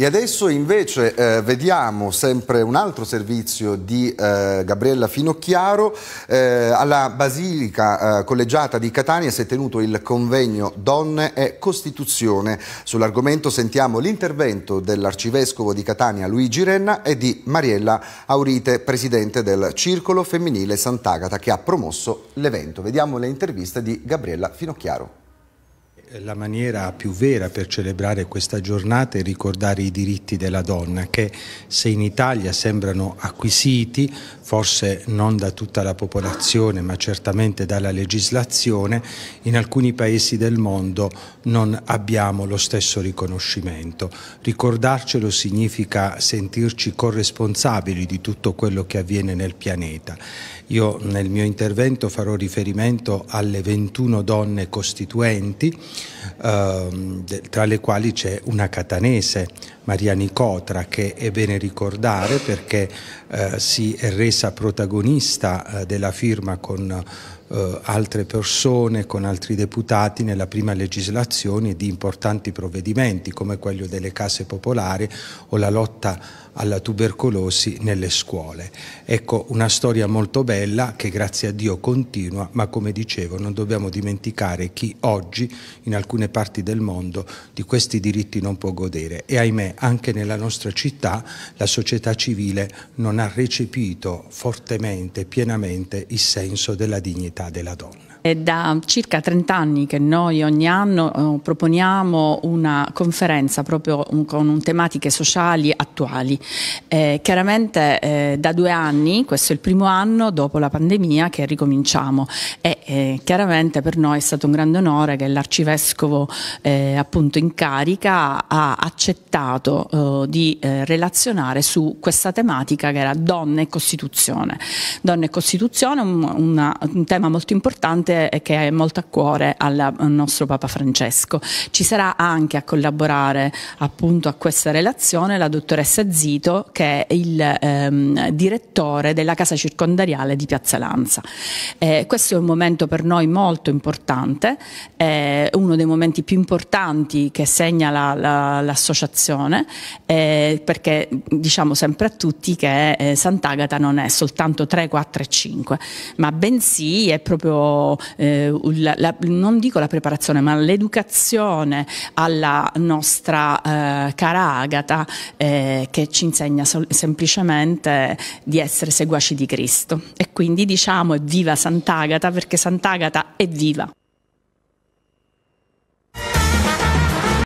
E adesso invece eh, vediamo sempre un altro servizio di eh, Gabriella Finocchiaro. Eh, alla Basilica eh, Collegiata di Catania si è tenuto il convegno Donne e Costituzione. Sull'argomento sentiamo l'intervento dell'arcivescovo di Catania Luigi Renna e di Mariella Aurite, presidente del Circolo Femminile Sant'Agata, che ha promosso l'evento. Vediamo le interviste di Gabriella Finocchiaro la maniera più vera per celebrare questa giornata è ricordare i diritti della donna che se in Italia sembrano acquisiti, forse non da tutta la popolazione ma certamente dalla legislazione, in alcuni paesi del mondo non abbiamo lo stesso riconoscimento. Ricordarcelo significa sentirci corresponsabili di tutto quello che avviene nel pianeta. Io nel mio intervento farò riferimento alle 21 donne costituenti ehm, tra le quali c'è una catanese, Maria Nicotra che è bene ricordare perché eh, si è resa protagonista eh, della firma con eh, altre persone, con altri deputati nella prima legislazione di importanti provvedimenti come quello delle case popolari o la lotta alla tubercolosi nelle scuole. Ecco una storia molto bella che grazie a Dio continua, ma come dicevo non dobbiamo dimenticare chi oggi in alcune parti del mondo di questi diritti non può godere e ahimè anche nella nostra città la società civile non ha recepito fortemente, pienamente il senso della dignità della donna. È da circa 30 anni che noi ogni anno eh, proponiamo una conferenza proprio con tematiche sociali attuali. Eh, chiaramente eh, da due anni, questo è il primo anno dopo la pandemia che ricominciamo e eh, chiaramente per noi è stato un grande onore che l'arcivescovo eh, appunto in carica ha accettato eh, di relazionare su questa tematica che era donne e costituzione. Donne e costituzione è un, un tema molto importante veramente che è molto a cuore al nostro Papa Francesco. Ci sarà anche a collaborare appunto a questa relazione la dottoressa Zito che è il ehm, direttore della casa circondariale di Piazza Lanza. Eh, questo è un momento per noi molto importante, eh, uno dei momenti più importanti che segna la, la, l'associazione eh, perché diciamo sempre a tutti che eh, Sant'Agata non è soltanto 3, 4 e 5 ma bensì è proprio eh, la, la, non dico la preparazione, ma l'educazione alla nostra eh, cara Agata eh, che ci insegna sol- semplicemente di essere seguaci di Cristo. E quindi diciamo viva Sant'Agata perché Sant'Agata è viva.